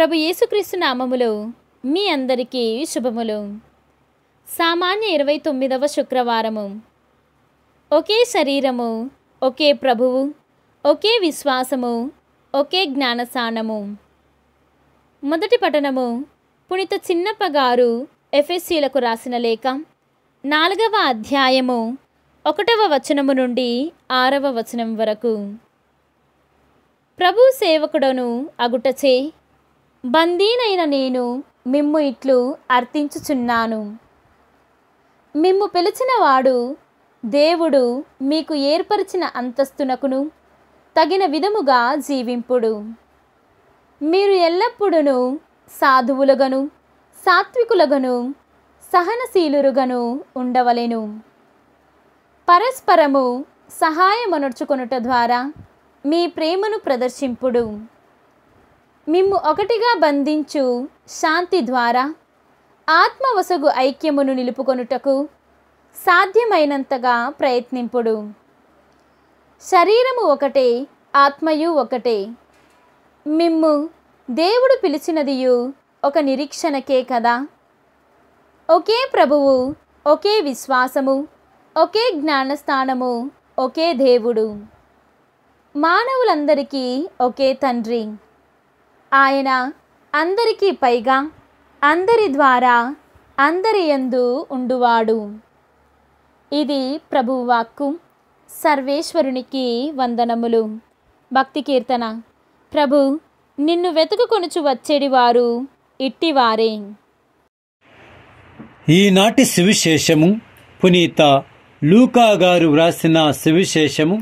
ప్రభు యేసుక్రీస్తు నామములు మీ అందరికీ శుభములు సామాన్య ఇరవై తొమ్మిదవ శుక్రవారము ఒకే శరీరము ఒకే ప్రభువు ఒకే విశ్వాసము ఒకే జ్ఞానసానము మొదటి పఠనము పుణిత చిన్నప్ప గారు ఎఫ్ఎస్సీలకు రాసిన లేఖ నాలుగవ అధ్యాయము ఒకటవ వచనము నుండి ఆరవ వచనం వరకు ప్రభు సేవకుడను అగుటచే బందీనైన నేను మిమ్ము ఇట్లు అర్థించుచున్నాను మిమ్ము పిలిచినవాడు దేవుడు మీకు ఏర్పరిచిన అంతస్తునకును తగిన విధముగా జీవింపుడు మీరు ఎల్లప్పుడూ సాధువులుగను సాత్వికులుగను సహనశీలురుగను ఉండవలెను పరస్పరము సహాయమనర్చుకొనుట ద్వారా మీ ప్రేమను ప్రదర్శింపుడు మిమ్ము ఒకటిగా బంధించు శాంతి ద్వారా ఆత్మవసగు ఐక్యమును నిలుపుకొనుటకు సాధ్యమైనంతగా ప్రయత్నింపుడు శరీరము ఒకటే ఆత్మయు ఒకటే మిమ్ము దేవుడు పిలిచినదియు ఒక నిరీక్షణకే కదా ఒకే ప్రభువు ఒకే విశ్వాసము ఒకే జ్ఞానస్థానము ఒకే దేవుడు మానవులందరికీ ఒకే తండ్రి ఆయన అందరికీ పైగా అందరి ద్వారా అందరి ఎందు ఉండువాడు ఇది ప్రభువాక్కు సర్వేశ్వరునికి వందనములు భక్తి కీర్తన ప్రభు నిన్ను వెతుకుకొనుచు వచ్చేడివారు ఇట్టివారే ఈనాటి సువిశేషము పునీత లూకా గారు వ్రాసిన సువిశేషము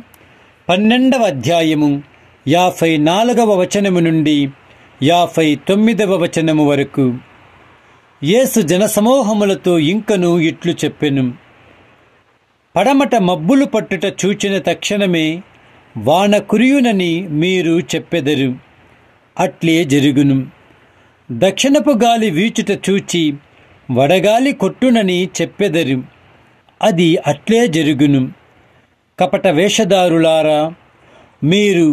పన్నెండవ అధ్యాయము యాభై నాలుగవ వచనము నుండి యాభై తొమ్మిదవ వచనము వరకు యేసు జనసమూహములతో ఇంకను ఇట్లు చెప్పెను పడమట మబ్బులు పట్టుట చూచిన తక్షణమే వాన కురియునని మీరు చెప్పెదరు అట్లే జరుగును దక్షిణపు గాలి వీచుట చూచి వడగాలి కొట్టునని చెప్పెదరు అది అట్లే జరుగును కపట వేషధారులారా మీరు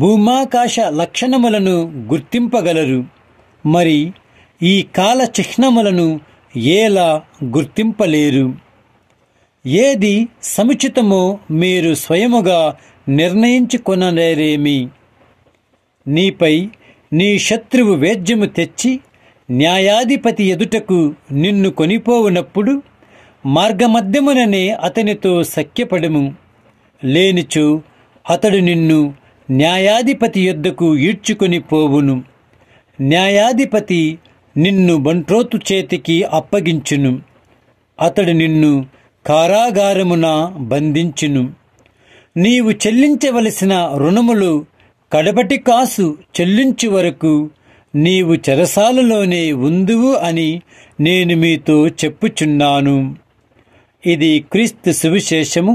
భూమాకాశ లక్షణములను గుర్తింపగలరు మరి ఈ కాల చిహ్నములను ఎలా గుర్తింపలేరు ఏది సముచితమో మీరు స్వయముగా నిర్ణయించుకొనలేరేమి నీపై నీ శత్రువు వేద్యము తెచ్చి న్యాయాధిపతి ఎదుటకు నిన్ను కొనిపోవునప్పుడు మార్గమధ్యముననే అతనితో సఖ్యపడము లేనిచో అతడు నిన్ను న్యాయాధిపతి యొద్దకు ఈడ్చుకొని పోవును న్యాయాధిపతి నిన్ను బంట్రోతు చేతికి అప్పగించును అతడు నిన్ను కారాగారమున బంధించును నీవు చెల్లించవలసిన రుణములు కడపటి కాసు చెల్లించు వరకు నీవు చెరసాలలోనే ఉందువు అని నేను మీతో చెప్పుచున్నాను ఇది క్రీస్తు సువిశేషము